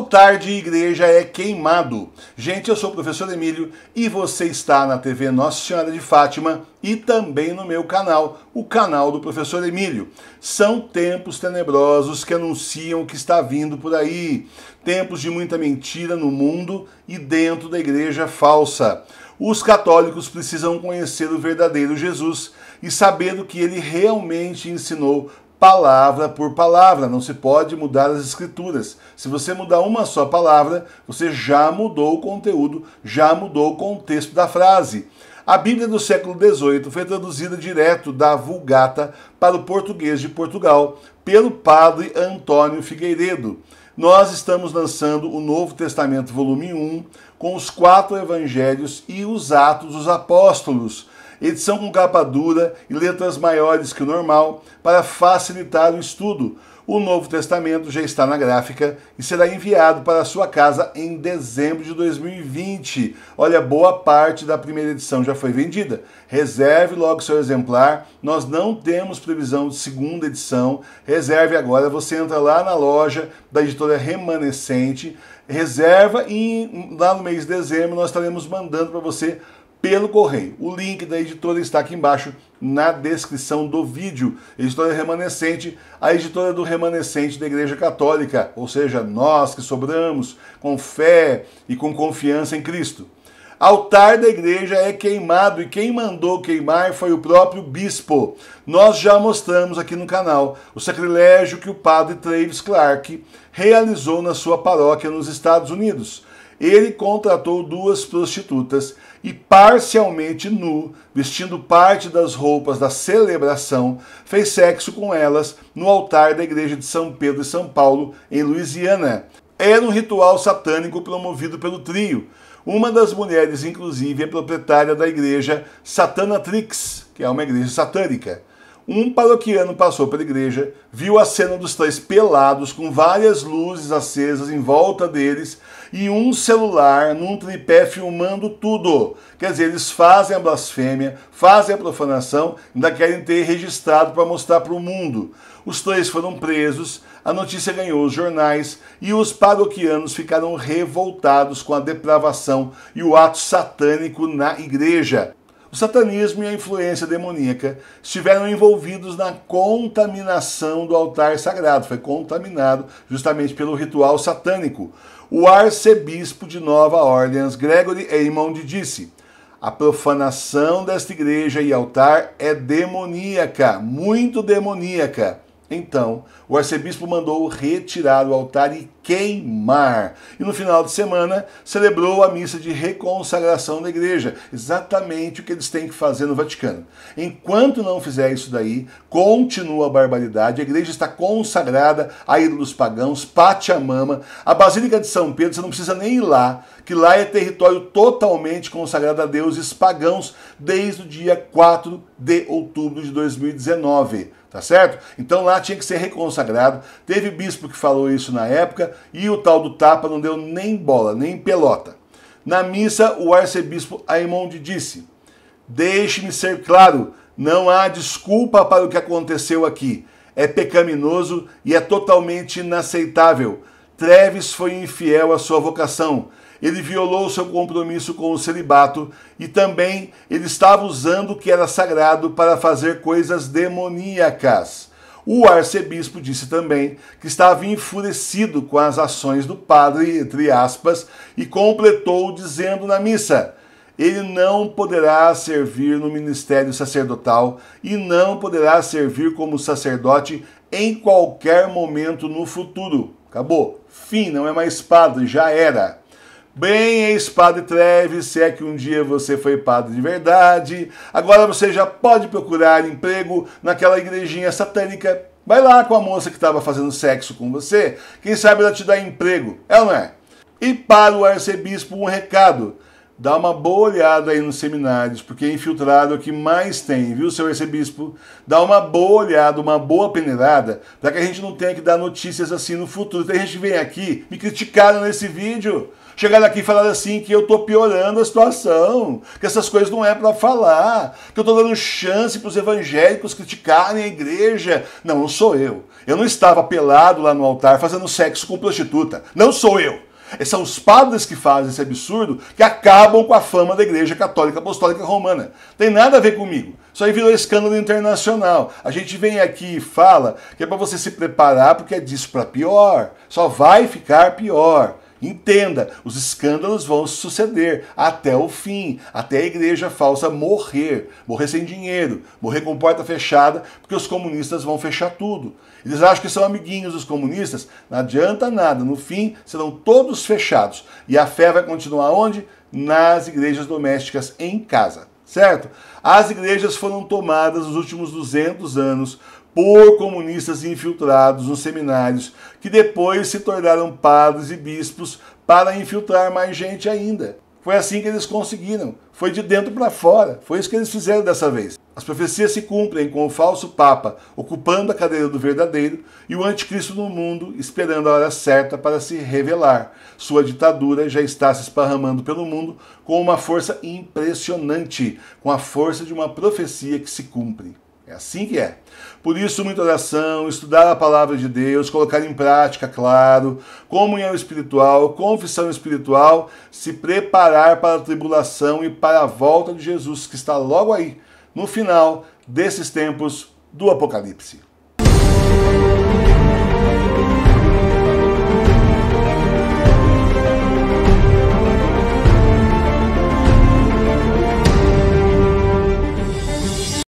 altar de igreja é queimado. Gente, eu sou o professor Emílio e você está na TV Nossa Senhora de Fátima e também no meu canal, o canal do professor Emílio. São tempos tenebrosos que anunciam o que está vindo por aí. Tempos de muita mentira no mundo e dentro da igreja falsa. Os católicos precisam conhecer o verdadeiro Jesus e saber o que ele realmente ensinou palavra por palavra, não se pode mudar as escrituras. Se você mudar uma só palavra, você já mudou o conteúdo, já mudou o contexto da frase. A Bíblia do século XVIII foi traduzida direto da Vulgata para o português de Portugal pelo padre Antônio Figueiredo. Nós estamos lançando o Novo Testamento, volume 1, com os quatro evangelhos e os Atos dos Apóstolos edição com capa dura e letras maiores que o normal, para facilitar o estudo. O Novo Testamento já está na gráfica e será enviado para sua casa em dezembro de 2020. Olha, boa parte da primeira edição já foi vendida. Reserve logo seu exemplar. Nós não temos previsão de segunda edição. Reserve agora. Você entra lá na loja da editora Remanescente, reserva e lá no mês de dezembro nós estaremos mandando para você pelo correio. O link da editora está aqui embaixo na descrição do vídeo. Editora Remanescente, a editora do Remanescente da Igreja Católica, ou seja, nós que sobramos com fé e com confiança em Cristo. Altar da igreja é queimado e quem mandou queimar foi o próprio bispo. Nós já mostramos aqui no canal o sacrilégio que o padre Travis Clark realizou na sua paróquia nos Estados Unidos ele contratou duas prostitutas e, parcialmente nu, vestindo parte das roupas da celebração, fez sexo com elas no altar da igreja de São Pedro e São Paulo, em Louisiana. Era um ritual satânico promovido pelo trio. Uma das mulheres, inclusive, é proprietária da igreja Satanatrix, que é uma igreja satânica. Um paroquiano passou pela igreja, viu a cena dos três pelados com várias luzes acesas em volta deles e um celular num tripé filmando tudo. Quer dizer, eles fazem a blasfêmia, fazem a profanação, ainda querem ter registrado para mostrar para o mundo. Os três foram presos, a notícia ganhou os jornais e os paroquianos ficaram revoltados com a depravação e o ato satânico na igreja. O satanismo e a influência demoníaca estiveram envolvidos na contaminação do altar sagrado, foi contaminado justamente pelo ritual satânico. O arcebispo de Nova Orleans, Gregory Eymond, disse: a profanação desta igreja e altar é demoníaca, muito demoníaca. Então, o arcebispo mandou retirar o altar e queimar. E no final de semana celebrou a missa de reconsagração da igreja, exatamente o que eles têm que fazer no Vaticano. Enquanto não fizer isso daí, continua a barbaridade. A igreja está consagrada a ídolos pagãos, Pachamama, a Basílica de São Pedro, você não precisa nem ir lá, que lá é território totalmente consagrado a deuses pagãos desde o dia 4 de outubro de 2019, tá certo? Então lá tinha que ser reconsagrado sagrado. Teve bispo que falou isso na época e o tal do tapa não deu nem bola, nem pelota. Na missa, o arcebispo Aimonde disse: Deixe-me ser claro, não há desculpa para o que aconteceu aqui. É pecaminoso e é totalmente inaceitável. Treves foi infiel à sua vocação. Ele violou seu compromisso com o celibato e também ele estava usando o que era sagrado para fazer coisas demoníacas. O arcebispo disse também que estava enfurecido com as ações do padre, entre aspas, e completou dizendo na missa: ele não poderá servir no ministério sacerdotal e não poderá servir como sacerdote em qualquer momento no futuro. Acabou. Fim, não é mais padre, já era. Bem, ex-padre Treves, se é que um dia você foi padre de verdade, agora você já pode procurar emprego naquela igrejinha satânica. Vai lá com a moça que estava fazendo sexo com você, quem sabe ela te dá emprego, é ou não é? E para o arcebispo um recado dá uma boa olhada aí nos seminários, porque é infiltrado o que mais tem, viu, seu arcebispo? Dá uma boa olhada, uma boa peneirada, para que a gente não tenha que dar notícias assim no futuro. Tem gente que vem aqui, me criticaram nesse vídeo, chegaram aqui e falaram assim que eu tô piorando a situação, que essas coisas não é para falar, que eu tô dando chance para os evangélicos criticarem a igreja. Não, não sou eu. Eu não estava pelado lá no altar fazendo sexo com prostituta. Não sou eu. É, são os padres que fazem esse absurdo que acabam com a fama da Igreja Católica Apostólica Romana. Tem nada a ver comigo. Isso aí virou escândalo internacional. A gente vem aqui e fala que é para você se preparar porque é disso para pior. Só vai ficar pior. Entenda, os escândalos vão suceder até o fim, até a igreja falsa morrer, morrer sem dinheiro, morrer com porta fechada, porque os comunistas vão fechar tudo. Eles acham que são amiguinhos dos comunistas, não adianta nada, no fim serão todos fechados. E a fé vai continuar onde? Nas igrejas domésticas em casa, certo? As igrejas foram tomadas nos últimos 200 anos por comunistas infiltrados nos seminários, que depois se tornaram padres e bispos para infiltrar mais gente ainda. Foi assim que eles conseguiram. Foi de dentro para fora. Foi isso que eles fizeram dessa vez. As profecias se cumprem com o falso Papa ocupando a cadeira do verdadeiro e o anticristo no mundo esperando a hora certa para se revelar. Sua ditadura já está se esparramando pelo mundo com uma força impressionante, com a força de uma profecia que se cumpre. É assim que é. Por isso, muita oração, estudar a palavra de Deus, colocar em prática, claro, comunhão espiritual, confissão espiritual, se preparar para a tribulação e para a volta de Jesus, que está logo aí, no final desses tempos do Apocalipse.